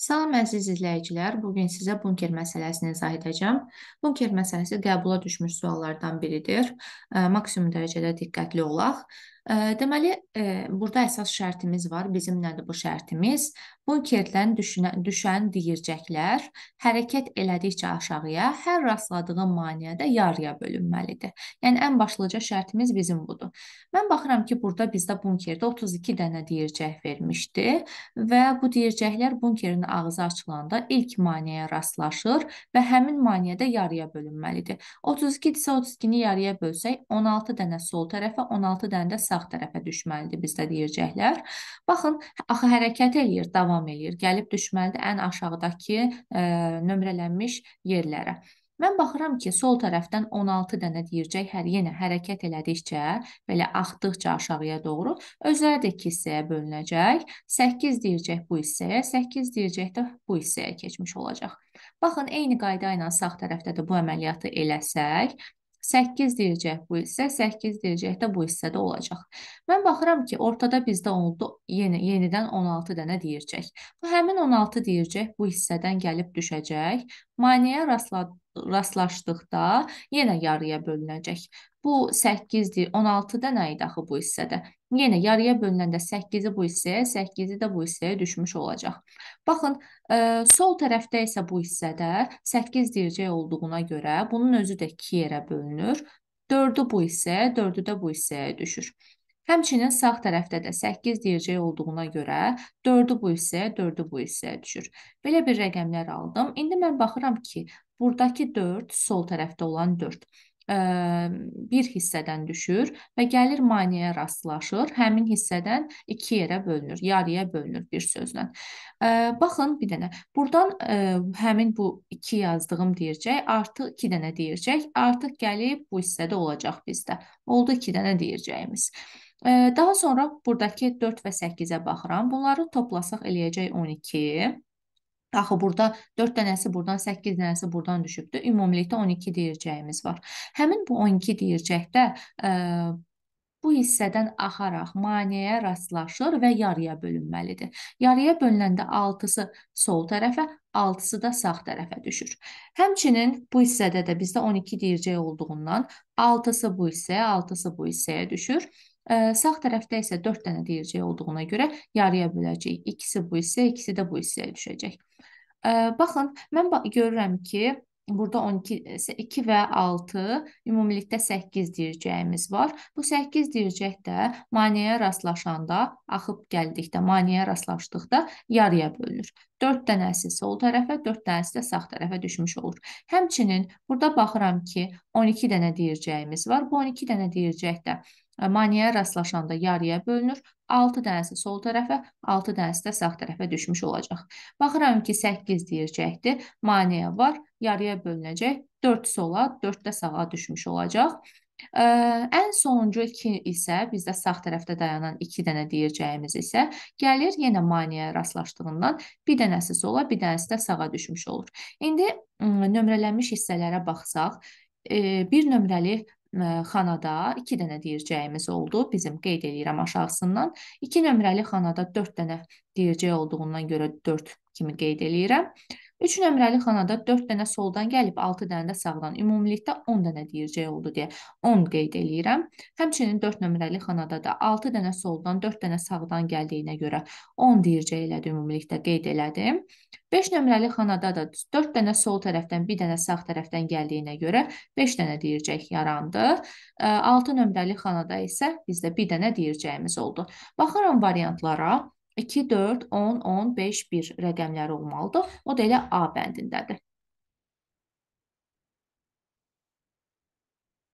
Salam əziz izləyicilər, bu gün sizə bunker məsələsini izah edəcəm. Bunker məsələsi qəbula düşmüş suallardan biridir. Maksimum dərəcədə diqqətli olaq. Deməli, e, burada əsas şərtimiz var. Bizim nədir bu şərtimiz? Bunkerdən düşünə, düşən deyircəklər hərəkət elədikcə aşağıya, hər rastladığı maneə də yarıya bölünməlidir. Yəni ən başlıca şərtimiz bizim budur. Mən baxıram ki, burada bizdə bunkerdə 32 dənə deyircək vermişdi və bu deyircəklər bunkerin ağzı açılanda ilk maneəyə rastlaşır və həmin maneə də yarıya bölünməlidir. 32 isə 32-ni yarıya bölsək, 16 dənə sol tərəfə, 16 dənə də sağ sağ tərəfə düşməlidir bizdə deyəcəklər. Baxın, axı hərəkət eləyir, davam eləyir. Gəlib düşməlidir ən aşağıdakı ə, e, nömrələnmiş yerlərə. Mən baxıram ki, sol tərəfdən 16 dənə deyircək hər yenə hərəkət elədikcə, belə axdıqca aşağıya doğru özləri də 2 hissəyə bölünəcək. 8 deyircək bu hissəyə, 8 deyircək də bu hissəyə keçmiş olacaq. Baxın, eyni qayda ilə sağ tərəfdə də bu əməliyyatı eləsək, 8 deyəcək bu hissə, 8 deyəcək də bu hissədə olacaq. Mən baxıram ki, ortada bizdə oldu yeni, yenidən 16 dənə deyircək. Bu həmin 16 deyircək bu hissədən gəlib düşəcək. Maneəyə rastla, rastlaşdıqda yenə yarıya bölünəcək. Bu 8-dir, 16 dənə idi axı bu hissədə. Yenə yarıya bölünəndə 8-i bu hissəyə, 8-i də bu hissəyə düşmüş olacaq. Baxın, ə, e, sol tərəfdə isə bu hissədə 8 dircək olduğuna görə bunun özü də 2 yerə bölünür. 4-ü bu hissəyə, 4-ü də bu hissəyə düşür. Həmçinin sağ tərəfdə də 8 deyəcək olduğuna görə 4-ü bu hissəyə, 4-ü bu hissəyə düşür. Belə bir rəqəmlər aldım. İndi mən baxıram ki, buradakı 4 sol tərəfdə olan 4. E, bir hissədən düşür və gəlir maneəyə rastlaşır. Həmin hissədən iki yerə bölünür, yarıya bölünür bir sözlə. E, baxın bir dənə. Burdan e, həmin bu iki yazdığım deyircək, artıq iki dənə deyircək, artıq gəlib bu hissədə olacaq bizdə. Oldu iki dənə deyircəyimiz. Daha sonra buradakı 4 və 8-ə baxıram. Bunları toplasaq eləyəcək 12. Axı burada 4 dənəsi buradan, 8 dənəsi buradan düşübdür. Ümumilikdə 12 deyircəyimiz var. Həmin bu 12 deyircəkdə ə, e, bu hissədən axaraq maneəyə rastlaşır və yarıya bölünməlidir. Yarıya bölünəndə 6-sı sol tərəfə, 6-sı da sağ tərəfə düşür. Həmçinin bu hissədə də bizdə 12 deyircək olduğundan 6-sı bu hissəyə, 6-sı bu hissəyə düşür. Sağ tərəfdə isə 4 dənə deyəcək olduğuna görə yarıya böləcəyik. İkisi bu hissə, ikisi də bu hissəyə düşəcək. Baxın, mən görürəm ki, Burada 12, 2 və 6, ümumilikdə 8 deyircəyimiz var. Bu 8 deyircək də maneəyə rastlaşanda, axıb gəldikdə, maneəyə rastlaşdıqda yarıya bölünür. 4 dənəsi sol tərəfə, 4 dənəsi də sağ tərəfə düşmüş olur. Həmçinin burada baxıram ki, 12 dənə deyircəyimiz var. Bu 12 dənə deyircək də E, maneəyə rastlaşanda yarıya bölünür. 6 dənəsi sol tərəfə, 6 dənəsi də sağ tərəfə düşmüş olacaq. Baxıram ki, 8 deyəcəkdir. Maneə var, yarıya bölünəcək. 4 sola, 4 də sağa düşmüş olacaq. Ə, e, ən sonuncu 2 isə bizdə sağ tərəfdə dayanan 2 dənə deyəcəyimiz isə gəlir yenə maneəyə rastlaşdığından bir dənəsi sola, bir dənəsi də sağa düşmüş olur. İndi nömrələnmiş hissələrə baxsaq, e, bir nömrəli xanada 2 dənə deyircəyimiz oldu. Bizim qeyd edirəm aşağısından. 2 nömrəli xanada 4 dənə deyircək olduğundan görə 4 kimi qeyd eləyirəm. 3 nömrəli xanada 4 dənə soldan gəlib, 6 dənə də sağdan. Ümumilikdə 10 dənə deyəcək oldu deyə 10 qeyd eləyirəm. Həmçinin 4 nömrəli xanada da 6 dənə soldan, 4 dənə sağdan gəldiyinə görə 10 deyəcək elədi ümumilikdə qeyd elədim. 5 nömrəli xanada da 4 dənə sol tərəfdən, 1 dənə sağ tərəfdən gəldiyinə görə 5 dənə deyircək yarandı. 6 nömrəli xanada isə bizdə 1 dənə deyircəyimiz oldu. Baxıram variantlara. 2, 4, 10, 10, 5, 1 rəqəmləri olmalıdır. O da elə A bəndindədir.